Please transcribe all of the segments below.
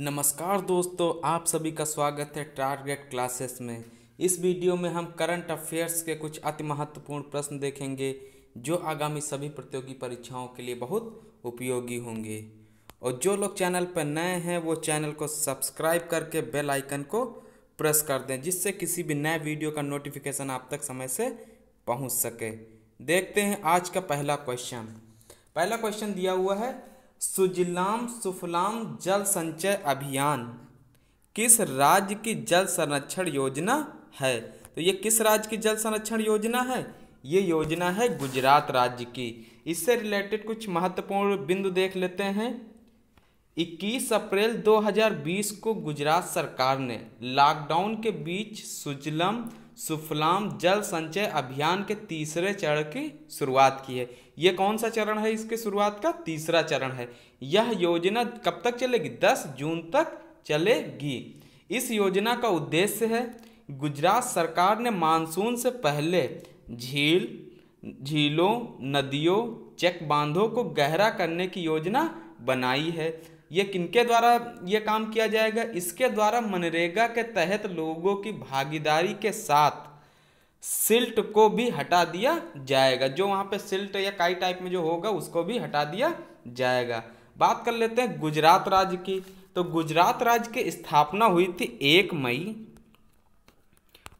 नमस्कार दोस्तों आप सभी का स्वागत है टारगेट क्लासेस में इस वीडियो में हम करंट अफेयर्स के कुछ अति महत्वपूर्ण प्रश्न देखेंगे जो आगामी सभी प्रतियोगी परीक्षाओं के लिए बहुत उपयोगी होंगे और जो लोग चैनल पर नए हैं वो चैनल को सब्सक्राइब करके बेल आइकन को प्रेस कर दें जिससे किसी भी नए वीडियो का नोटिफिकेशन आप तक समय से पहुँच सके देखते हैं आज का पहला क्वेश्चन पहला क्वेश्चन दिया हुआ है सुजलाम सुफलाम जल संचय अभियान किस राज्य की जल संरक्षण योजना है तो ये किस राज्य की जल संरक्षण योजना है ये योजना है गुजरात राज्य की इससे रिलेटेड कुछ महत्वपूर्ण बिंदु देख लेते हैं 21 अप्रैल 2020 को गुजरात सरकार ने लॉकडाउन के बीच सुजलम सुफलाम जल संचय अभियान के तीसरे चरण की शुरुआत की है ये कौन सा चरण है इसके शुरुआत का तीसरा चरण है यह योजना कब तक चलेगी 10 जून तक चलेगी इस योजना का उद्देश्य है गुजरात सरकार ने मानसून से पहले झील झीलों नदियों चेक बांधों को गहरा करने की योजना बनाई है ये किनके द्वारा ये काम किया जाएगा इसके द्वारा मनरेगा के तहत लोगों की भागीदारी के साथ सिल्ट को भी हटा दिया जाएगा जो वहाँ पे सिल्ट या काई टाइप में जो होगा उसको भी हटा दिया जाएगा बात कर लेते हैं गुजरात राज्य की तो गुजरात राज्य की स्थापना हुई थी एक मई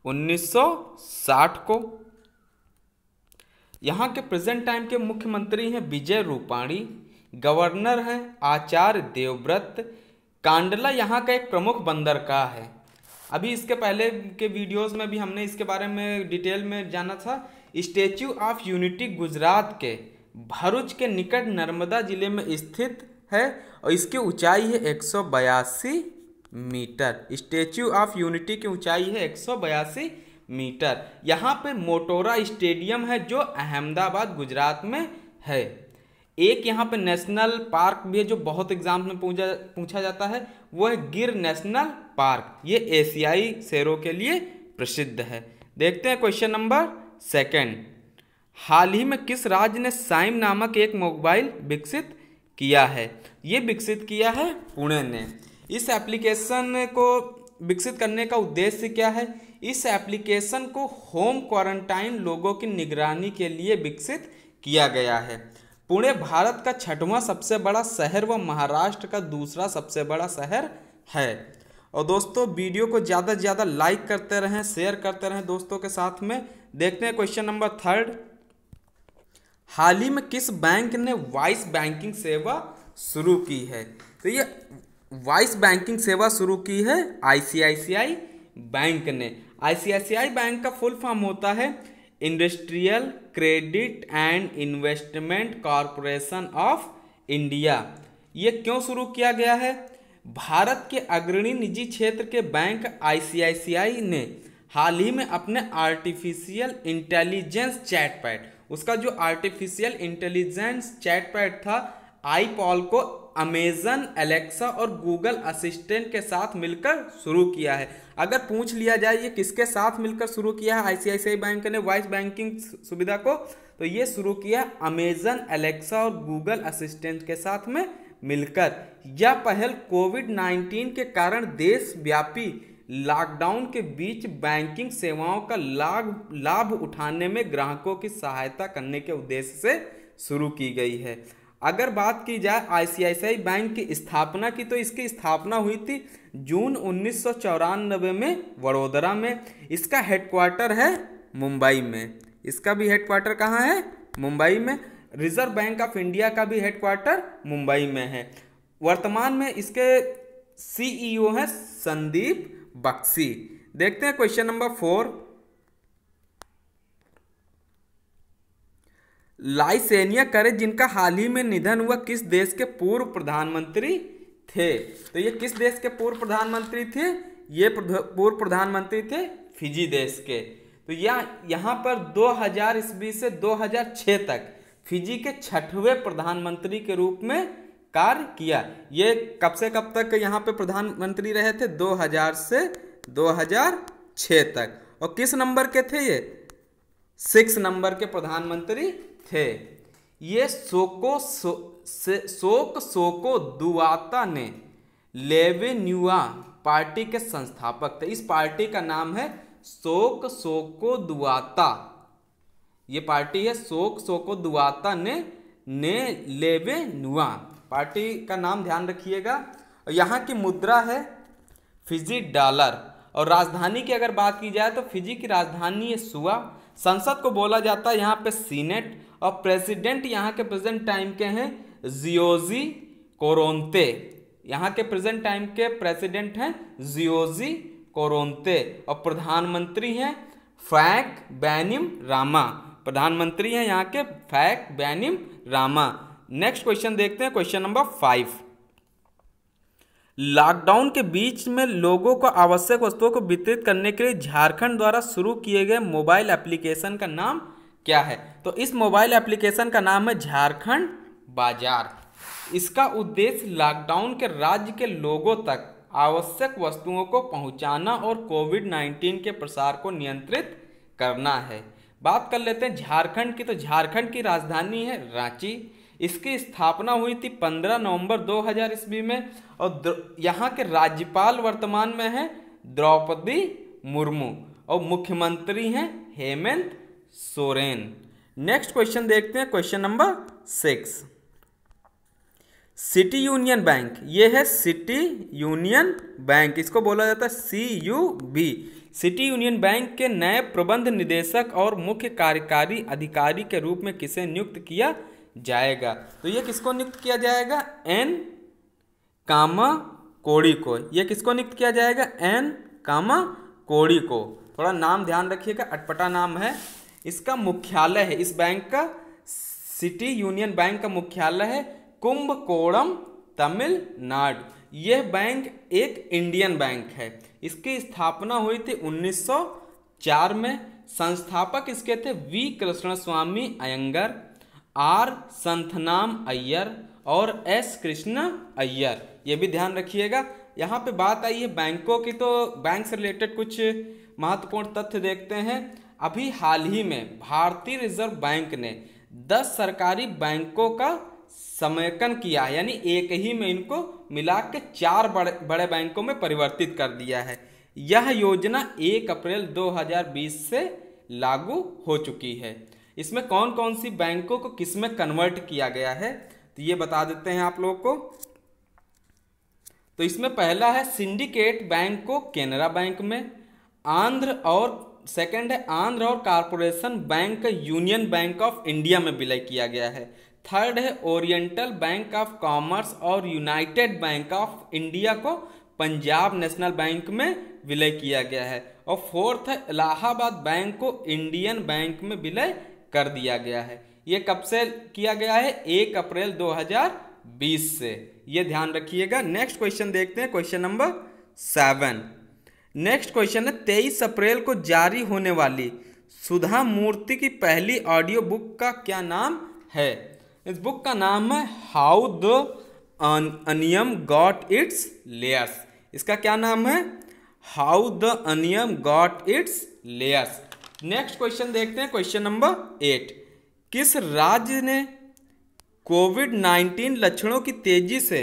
1960 को यहाँ के प्रेजेंट टाइम के मुख्यमंत्री हैं विजय रूपाणी गवर्नर हैं आचार्य देवव्रत कांडला यहाँ का एक प्रमुख बंदर का है अभी इसके पहले के वीडियोस में भी हमने इसके बारे में डिटेल में जाना था स्टेच्यू ऑफ यूनिटी गुजरात के भरूच के निकट नर्मदा जिले में स्थित है और इसकी ऊंचाई है एक मीटर स्टेच्यू ऑफ यूनिटी की ऊंचाई है एक मीटर यहाँ पे मोटोरा स्टेडियम है जो अहमदाबाद गुजरात में है एक यहाँ पे नेशनल पार्क भी है जो बहुत एग्जाम में पूछा पूछा जाता है वो है गिर नेशनल पार्क ये एशियाई शेरों के लिए प्रसिद्ध है देखते हैं क्वेश्चन नंबर सेकंड हाल ही में किस राज्य ने साइम नामक एक मोबाइल विकसित किया है ये विकसित किया है पुणे ने इस एप्लीकेशन को विकसित करने का उद्देश्य क्या है इस एप्लीकेशन को होम क्वारंटाइन लोगों की निगरानी के लिए विकसित किया गया है पुणे भारत का छठवां सबसे बड़ा शहर व महाराष्ट्र का दूसरा सबसे बड़ा शहर है और दोस्तों वीडियो को ज़्यादा से ज़्यादा लाइक करते रहें शेयर करते रहें दोस्तों के साथ में देखते हैं क्वेश्चन नंबर थर्ड हाल ही में किस बैंक ने वॉइस बैंकिंग सेवा शुरू की है तो ये वॉइस बैंकिंग सेवा शुरू की है आईसीआईसीआई बैंक ने आईसीआईसीआई बैंक का फुल फॉर्म होता है industrial credit and investment corporation of India ये क्यों शुरू किया गया है भारत के अग्रणी निजी क्षेत्र के बैंक आईसीआईसीआई ने हाल ही में अपने आर्टिफिशियल इंटेलिजेंस चैटपैट उसका जो आर्टिफिशियल इंटेलिजेंस चैटपैट था आई पॉल को अमेजन एलेक्सा और गूगल असिस्टेंट के साथ मिलकर शुरू किया है अगर पूछ लिया जाए ये किसके साथ मिलकर शुरू किया है आईसीआईसीआई बैंक ने वॉइस बैंकिंग सुविधा को तो ये शुरू किया अमेजन एलेक्सा और गूगल असिस्टेंट के साथ में मिलकर यह पहल कोविड 19 के कारण देशव्यापी लॉकडाउन के बीच बैंकिंग सेवाओं का लाभ लाभ उठाने में ग्राहकों की सहायता करने के उद्देश्य से शुरू की गई है अगर बात की जाए आईसीआईसीआई बैंक की स्थापना की तो इसकी स्थापना हुई थी जून उन्नीस में वडोदरा में इसका हेडक्वार्टर है मुंबई में इसका भी हेडक्वार्टर कहाँ है मुंबई में रिजर्व बैंक ऑफ इंडिया का भी हेडक्वार्टर मुंबई में है वर्तमान में इसके सीईओ e हैं संदीप बक्सी देखते हैं क्वेश्चन नंबर फोर लाइसेनिया करे जिनका हाल ही में निधन हुआ किस देश के पूर्व प्रधानमंत्री थे तो ये किस देश के पूर्व प्रधानमंत्री थे ये पूर्व प्रधानमंत्री थे फिजी देश के तो यह यहाँ पर 2000 ईस्वी से 2006 तक फिजी के छठवें प्रधानमंत्री के रूप में कार्य किया ये कब से कब तक यहाँ पे प्रधानमंत्री रहे थे 2000 से 2006 तक और किस नंबर के थे ये सिक्स नंबर के प्रधानमंत्री थे ये सोको सो, से, सोक सोको दुआता ने लेवेन्यूआ पार्टी के संस्थापक थे इस पार्टी का नाम है शोक सोको दुआता ये पार्टी है शोक सोको दुआता ने ने नुआ पार्टी का नाम ध्यान रखिएगा और यहाँ की मुद्रा है फिजी डॉलर और राजधानी की अगर बात की जाए तो फिजी की राजधानी है सुआ संसद को बोला जाता है यहाँ पे सीनेट और प्रेसिडेंट यहाँ के प्रेजेंट टाइम के हैं जियोजी कोरोनते यहाँ के प्रेजेंट टाइम के प्रेसिडेंट हैं जियोजी कोरोनते और प्रधानमंत्री हैं फैक बैनिम रामा प्रधानमंत्री हैं यहाँ के फैक बैनिम रामा नेक्स्ट क्वेश्चन देखते हैं क्वेश्चन नंबर फाइव लॉकडाउन के बीच में लोगों को आवश्यक वस्तुओं को वितरित करने के लिए झारखंड द्वारा शुरू किए गए मोबाइल एप्लीकेशन का नाम क्या है तो इस मोबाइल एप्लीकेशन का नाम है झारखंड बाजार इसका उद्देश्य लॉकडाउन के राज्य के लोगों तक आवश्यक वस्तुओं को पहुंचाना और कोविड 19 के प्रसार को नियंत्रित करना है बात कर लेते हैं झारखंड की तो झारखंड की राजधानी है रांची इसकी स्थापना हुई थी 15 नवंबर 2000 ईस्वी में और यहाँ के राज्यपाल वर्तमान में हैं द्रौपदी मुर्मू और मुख्यमंत्री हैं हेमंत सोरेन नेक्स्ट क्वेश्चन देखते हैं question number six City Union Bank ये है सिटी यूनियन बैंक इसको बोला जाता है C U B City Union Bank के नए प्रबंध निदेशक और मुख्य कार्यकारी अधिकारी के रूप में किसे नियुक्त किया जाएगा तो ये किसको नियुक्त किया जाएगा एन कामा कोड़ी को ये किसको नियुक्त किया जाएगा एन कामा कोड़ी को थोड़ा नाम ध्यान रखिएगा अटपटा नाम है इसका मुख्यालय है इस बैंक का सिटी यूनियन बैंक का मुख्यालय है कुंभकोणम तमिलनाडु यह बैंक एक इंडियन बैंक है इसकी स्थापना हुई थी 1904 में संस्थापक इसके थे V Krishnaswamy Iyengar R Santhanam Iyer और एस कृष्ण अय्यर ये भी ध्यान रखिएगा यहाँ पे बात आई है बैंकों की तो बैंक से रिलेटेड कुछ महत्वपूर्ण तथ्य देखते हैं अभी हाल ही में भारतीय रिजर्व बैंक ने 10 सरकारी बैंकों का समयकन किया है यानी एक ही में इनको मिला के चार बड़े बड़े बैंकों में परिवर्तित कर दिया है यह योजना 1 अप्रैल 2020 से लागू हो चुकी है इसमें कौन कौन सी बैंकों को किस में कन्वर्ट किया गया है तो ये बता देते हैं आप लोगों को तो इसमें पहला है सिंडिकेट बैंक को केनरा बैंक में आंध्र और सेकंड है आंध्र और कॉरपोरेशन बैंक यूनियन बैंक ऑफ इंडिया में विलय किया गया है थर्ड है ओरिएंटल बैंक ऑफ कॉमर्स और यूनाइटेड बैंक ऑफ इंडिया को पंजाब नेशनल बैंक में विलय किया गया है और फोर्थ है इलाहाबाद बैंक को इंडियन बैंक में विलय कर दिया गया है ये कब से किया गया है एक अप्रैल 2020 से ये ध्यान रखिएगा नेक्स्ट क्वेश्चन देखते हैं question number seven next question है तेईस अप्रैल को जारी होने वाली सुधा मूर्ति की पहली ऑडियो बुक का क्या नाम है इस बुक का नाम है how the onion got its layers इसका क्या नाम है how the onion got its layers next question देखते हैं क्वेश्चन नंबर एट किस राज्य ने कोविड नाइन्टीन लक्षणों की तेजी से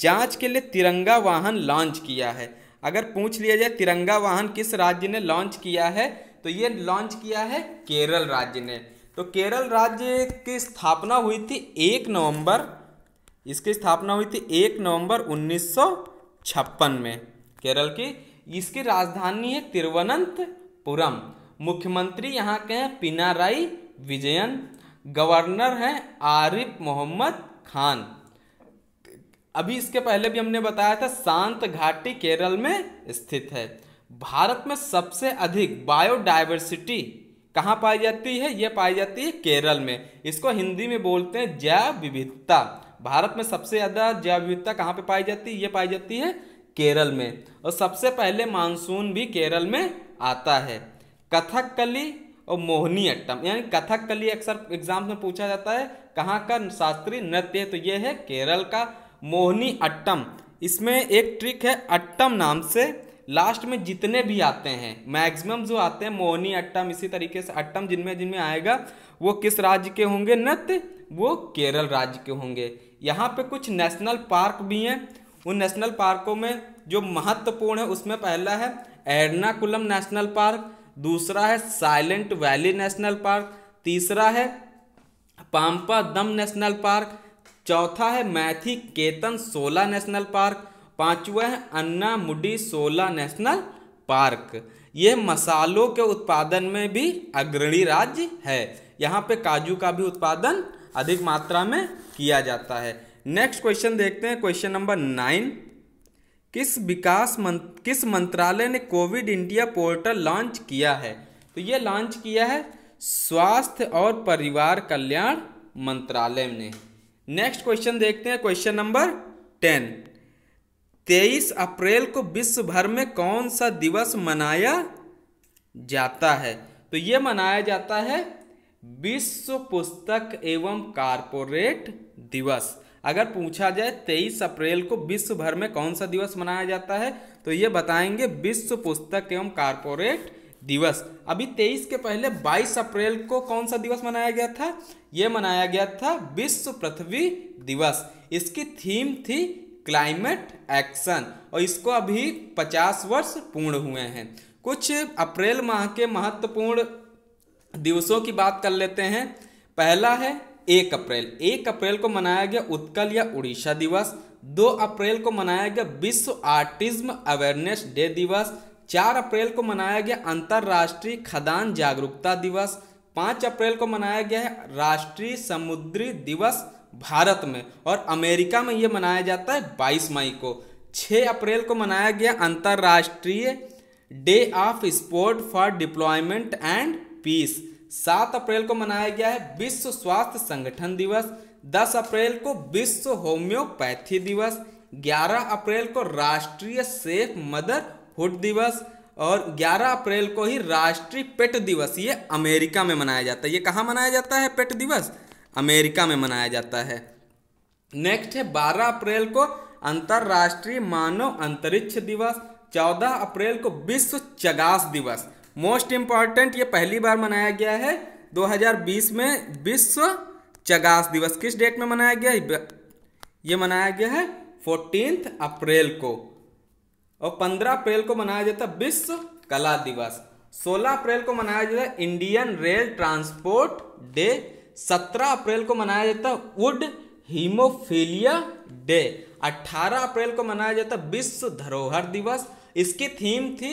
जांच के लिए तिरंगा वाहन लॉन्च किया है अगर पूछ लिया जाए तिरंगा वाहन किस राज्य ने लॉन्च किया है तो ये लॉन्च किया है केरल राज्य ने तो केरल राज्य की स्थापना हुई थी एक नवंबर इसकी स्थापना हुई थी एक नवंबर उन्नीस में केरल की इसकी राजधानी है तिरुवनंतपुरम मुख्यमंत्री यहाँ के हैं पिनाराई विजयन गवर्नर हैं आरिफ मोहम्मद खान अभी इसके पहले भी हमने बताया था शांत घाटी केरल में स्थित है भारत में सबसे अधिक बायोडाइवर्सिटी कहाँ पाई जाती है यह पाई जाती है केरल में इसको हिंदी में बोलते हैं जैव विविधता भारत में सबसे ज़्यादा जैव विविधता कहाँ पे पाई जाती है यह पाई जाती है केरल में और सबसे पहले मानसून भी केरल में आता है कथकली और मोहनी अट्टम यानी कथकली अक्सर एग्जाम में पूछा जाता है कहाँ का शास्त्रीय नृत्य है तो यह है केरल का मोहनी अट्टम इसमें एक ट्रिक है अट्टम नाम से लास्ट में जितने भी आते हैं मैक्सिमम जो आते हैं मोहनी अट्टम इसी तरीके से अट्टम जिनमें जिनमें आएगा वो किस राज्य के होंगे नृत्य वो केरल राज्य के होंगे यहाँ पे कुछ नेशनल पार्क भी हैं उन नेशनल पार्कों में जो महत्वपूर्ण है उसमें पहला है एर्नाकुलम नेशनल पार्क दूसरा है साइलेंट वैली नेशनल पार्क तीसरा है पाम्पा दम नेशनल पार्क चौथा है मैथी केतन सोला नेशनल पार्क पांचवा है अन्ना मुडी सोला नेशनल पार्क ये मसालों के उत्पादन में भी अग्रणी राज्य है यहाँ पे काजू का भी उत्पादन अधिक मात्रा में किया जाता है नेक्स्ट क्वेश्चन देखते हैं क्वेश्चन नंबर नाइन किस विकास मंत्र किस मंत्रालय ने कोविड इंडिया पोर्टल लॉन्च किया है तो ये लॉन्च किया है स्वास्थ्य और परिवार कल्याण मंत्रालय ने नेक्स्ट क्वेश्चन देखते हैं क्वेश्चन नंबर टेन तेईस अप्रैल को विश्व भर में कौन सा दिवस मनाया जाता है तो ये मनाया जाता है विश्व पुस्तक एवं कारपोरेट दिवस अगर पूछा जाए तेईस अप्रैल को विश्व भर में कौन सा दिवस मनाया जाता है तो ये बताएंगे विश्व पुस्तक एवं कारपोरेट दिवस अभी तेईस के पहले बाईस अप्रैल को कौन सा दिवस मनाया गया था यह मनाया गया था विश्व पृथ्वी दिवस इसकी थीम थी क्लाइमेट एक्शन और इसको अभी पचास वर्ष पूर्ण हुए हैं कुछ अप्रैल माह के महत्वपूर्ण दिवसों की बात कर लेते हैं पहला है एक अप्रैल एक अप्रैल को मनाया गया उत्कल या उड़ीसा दिवस दो अप्रैल को मनाया गया विश्व आर्टिज्म अवेयरनेस डे दिवस चार अप्रैल को मनाया गया अंतर्राष्ट्रीय खदान जागरूकता दिवस पाँच अप्रैल को मनाया गया है राष्ट्रीय समुद्री दिवस भारत में और अमेरिका में ये मनाया जाता है बाईस मई को छः अप्रैल को मनाया गया अंतर्राष्ट्रीय day of sport for development and peace सात अप्रैल को मनाया गया है विश्व स्वास्थ्य संगठन दिवस दस अप्रैल को विश्व होम्योपैथी दिवस ग्यारह अप्रैल को राष्ट्रीय सेफ मदर हुट दिवस और 11 अप्रैल को ही राष्ट्रीय पेट दिवस ये अमेरिका में मनाया जाता है ये कहाँ मनाया जाता है पेट दिवस अमेरिका में मनाया जाता है नेक्स्ट है 12 अप्रैल को अंतर्राष्ट्रीय मानव अंतरिक्ष दिवस 14 अप्रैल को विश्व चगास दिवस मोस्ट इम्पॉर्टेंट ये पहली बार मनाया गया है 2020 में विश्व चगास दिवस किस डेट में मनाया गया ये मनाया गया है फोर्टीन अप्रैल को और पंद्रह अप्रैल को मनाया जाता है विश्व कला दिवस सोलह अप्रैल को मनाया जाता है इंडियन रेल ट्रांसपोर्ट डे सत्रह अप्रैल को मनाया जाता है वुड हीमोफीलिया डे अट्ठारह अप्रैल को मनाया जाता है विश्व धरोहर दिवस इसकी थीम थी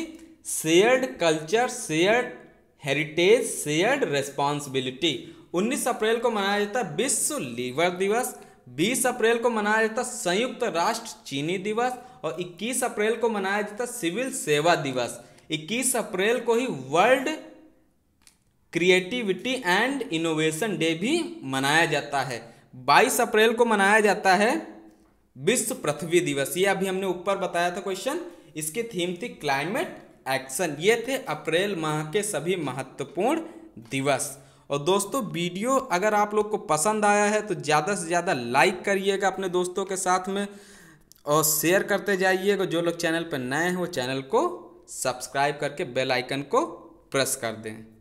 shared culture shared heritage shared responsibility 19 अप्रैल को मनाया जाता है विश्व लीवर दिवस 20 अप्रैल को मनाया जाता संयुक्त राष्ट्र चीनी दिवस और 21 अप्रैल को मनाया जाता सिविल सेवा दिवस 21 अप्रैल को ही world creativity and innovation day भी मनाया जाता है 22 अप्रैल को मनाया जाता है विश्व पृथ्वी दिवस ये अभी हमने ऊपर बताया था क्वेश्चन इसकी थीम थी क्लाइमेट एक्शन ये थे अप्रैल माह के सभी महत्वपूर्ण दिवस और दोस्तों वीडियो अगर आप लोग को पसंद आया है तो ज़्यादा से ज़्यादा लाइक करिएगा अपने दोस्तों के साथ में और शेयर करते जाइएगा जो लोग चैनल पर नए हैं वो चैनल को सब्सक्राइब करके बेल आइकन को प्रेस कर दें